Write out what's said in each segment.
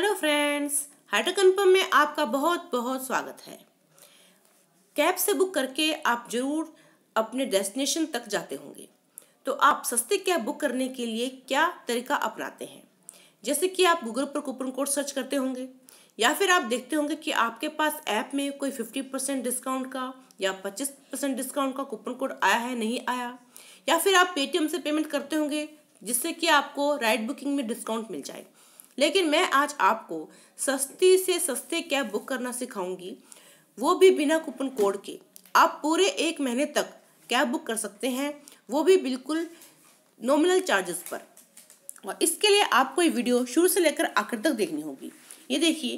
hello friends हाइड्रोकन्फर्म में आपका बहुत बहुत स्वागत है कैब से बुक करके आप जरूर अपने डेस्टिनेशन तक जाते होंगे तो आप सस्ते कैब बुक करने के लिए क्या तरीका अपनाते हैं जैसे कि आप गूगल पर कूपन कोड सर्च करते होंगे या फिर आप देखते होंगे कि आपके पास ऐप में कोई फिफ्टी परसेंट डिस्काउंट का या पच्चीस परसेंट डिस्काउंट का कूपन कोड आया है नहीं आया या फिर आप पेटीएम से पेमेंट करते होंगे जिससे कि आपको राइड बुकिंग में डिस्काउंट मिल जाए लेकिन मैं आज आपको सस्ती से सस्ते कैब बुक करना सिखाऊंगी वो भी बिना कूपन कोड के आप पूरे एक महीने तक कैब बुक कर सकते हैं वो भी बिल्कुल नॉमिनल चार्जेस पर और इसके लिए आपको ये वीडियो शुरू से लेकर आखिर तक देखनी होगी ये देखिए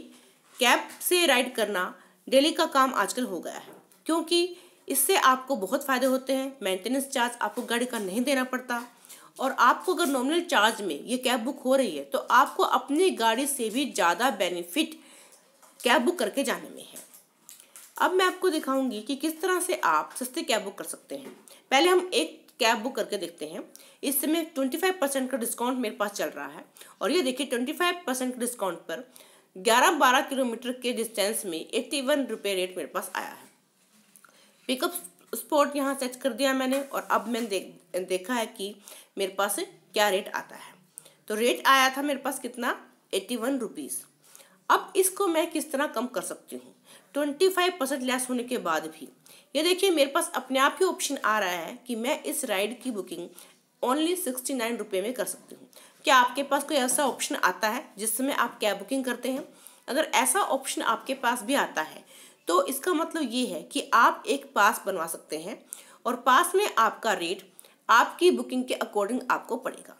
कैब से राइड करना डेली का काम आजकल हो गया है क्योंकि इससे आपको बहुत फ़ायदे होते हैं मेंटेनेंस चार्ज आपको गाड़ी का नहीं देना पड़ता और आपको अगर नॉमिनल चार्ज में ये कैब बुक हो रही है तो आपको अपनी गाड़ी से भी ज़्यादा बेनिफिट कैब बुक करके जाने में है अब मैं आपको दिखाऊंगी कि किस तरह से आप सस्ते कैब बुक कर सकते हैं पहले हम एक कैब बुक करके देखते हैं इस समय ट्वेंटी फाइव परसेंट का डिस्काउंट मेरे पास चल रहा है और ये देखिए ट्वेंटी फाइव परसेंट डिस्काउंट पर ग्यारह बारह किलोमीटर के डिस्टेंस में एट्टी वन रुपये रेट मेरे पास आया है पिकअप स्पॉट यहाँ सर्च कर दिया मैंने और अब मैंने देख देखा है कि मेरे पास क्या रेट आता है तो रेट आया था मेरे पास कितना एट्टी वन रुपीज़ अब इसको मैं किस तरह कम कर सकती हूँ ट्वेंटी फाइव परसेंट लेस होने के बाद भी ये देखिए मेरे पास अपने आप ही ऑप्शन आ रहा है कि मैं इस राइड की बुकिंग ओनली सिक्सटी नाइन रुपये में कर सकती हूँ क्या आपके पास कोई ऐसा ऑप्शन आता है जिसमें आप कैब बुकिंग करते हैं अगर ऐसा ऑप्शन आपके पास भी आता है तो इसका मतलब ये है कि आप एक पास बनवा सकते हैं और पास में आपका रेट आपकी बुकिंग के अकॉर्डिंग आपको पड़ेगा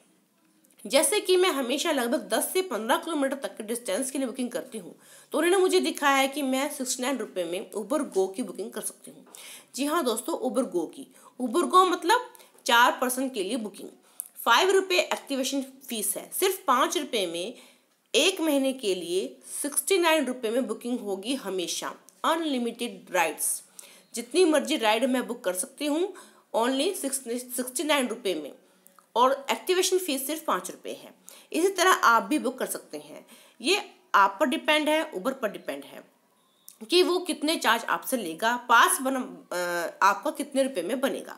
जैसे कि मैं हमेशा लगभग 10 से 15 किलोमीटर तक के डिस्टेंस के लिए बुकिंग करती हूँ तो उन्होंने मुझे दिखाया है कि मैं सिक्सटी नाइन रुपये में उबर गो की बुकिंग कर सकती हूँ जी हाँ दोस्तों उबर गो की उबर गो मतलब चार पर्सन के लिए बुकिंग फाइव रुपये एक्टिवेशन फीस है सिर्फ पाँच रुपये में एक महीने के लिए सिक्सटी नाइन रुपये में बुकिंग होगी हमेशा अनलिमिटेड राइड्स जितनी मर्जी राइड मैं बुक कर सकती हूँ ओनली सिक्सटी नाइन रुपये में और एक्टिवेशन फीस सिर्फ पाँच रुपये है इसी तरह आप भी बुक कर सकते हैं ये आप पर डिपेंड है उबर पर डिपेंड है कि वो कितने चार्ज आपसे लेगा पास बन आपका कितने रुपए में बनेगा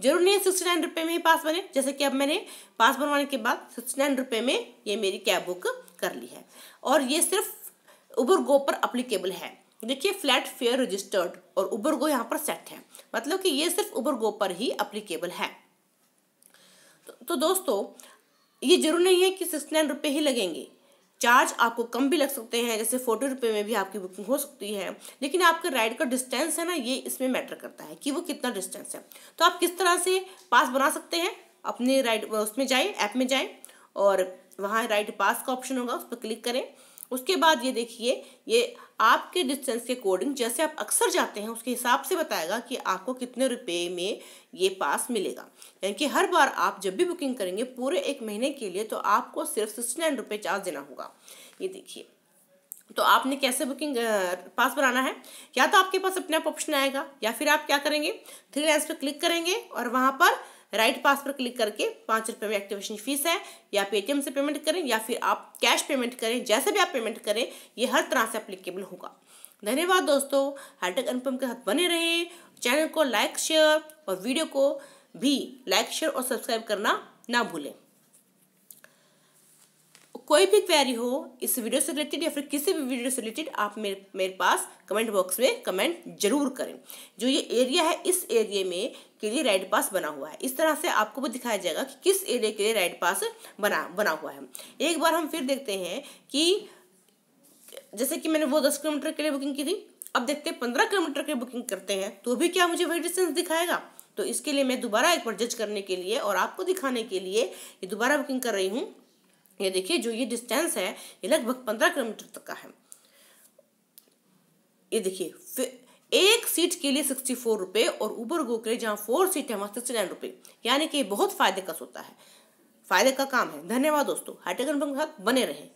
जरूर नहीं है सिक्सटी नाइन रुपये में ही पास बने जैसे कि अब मैंने पास बनवाने के बाद सिक्सटी नाइन रुपये में ये मेरी कैब बुक कर ली है और ये सिर्फ उबर गो पर अप्लीकेबल है देखिए फ्लैट फेयर रजिस्टर्ड और उबर गो यहाँ पर सेट है मतलब कि ये सिर्फ उबर गो पर ही अप्लीकेबल है तो, तो दोस्तों ये जरूरी नहीं है कि सिक्सटी नाइन रुपये ही लगेंगे चार्ज आपको कम भी लग सकते हैं जैसे फोर्टी रुपये में भी आपकी बुकिंग हो सकती है लेकिन आपके राइड का डिस्टेंस है ना ये इसमें मैटर करता है कि वो कितना डिस्टेंस है तो आप किस तरह से पास बना सकते हैं अपने राइड उसमें जाए ऐप में जाए और वहाँ राइड पास का ऑप्शन होगा उस पर क्लिक करें उसके बाद ये देखिए ये आपके डिस्टेंस के अकॉर्डिंग जैसे आप अक्सर जाते हैं उसके हिसाब से बताएगा कि आपको कितने रुपए में ये पास मिलेगा यानी कि हर बार आप जब भी बुकिंग करेंगे पूरे एक महीने के लिए तो आपको सिर्फ सिक्सटी नाइन रुपये चार्ज देना होगा ये देखिए तो आपने कैसे बुकिंग पास बनाना है या तो आपके पास अपने आप ऑप्शन आएगा या फिर आप क्या करेंगे थ्री लाइन्स पर क्लिक करेंगे और वहाँ पर राइट पास पर क्लिक करके पाँच रुपये में एक्टिवेशन फीस है या पेटीएम से पेमेंट करें या फिर आप कैश पेमेंट करें जैसे भी आप पेमेंट करें ये हर तरह से अप्लीकेबल होगा धन्यवाद दोस्तों हाईटेक अनुपम के साथ बने रहें चैनल को लाइक शेयर और वीडियो को भी लाइक शेयर और सब्सक्राइब करना ना भूलें कोई भी क्वेरी हो इस वीडियो से रिलेटेड या फिर किसी भी वीडियो से रिलेटेड आप मेरे मेरे पास कमेंट बॉक्स में कमेंट जरूर करें जो ये एरिया है इस एरिया में के लिए राइड पास बना हुआ है इस तरह से आपको वो दिखाया जाएगा कि किस एरिया के लिए राइड पास बना बना हुआ है एक बार हम फिर देखते हैं कि जैसे कि मैंने वो दस किलोमीटर के लिए बुकिंग की थी अब देखते हैं पंद्रह किलोमीटर के बुकिंग करते हैं तो भी क्या मुझे वही डिस्टेंस दिखाएगा तो इसके लिए मैं दोबारा एक बार जज करने के लिए और आपको दिखाने के लिए ये दोबारा बुकिंग कर रही हूँ ये देखिए जो ये डिस्टेंस है ये लगभग पंद्रह किलोमीटर तक का है ये देखिए एक सीट के लिए सिक्सटी फोर रुपये और ऊबर गो के लिए जहाँ फोर सीट है वहाँ सिक्सटी नाइन रुपये यानी कि बहुत फायदे का सोता है फायदे का काम है धन्यवाद दोस्तों हाईटेक के साथ बने रहें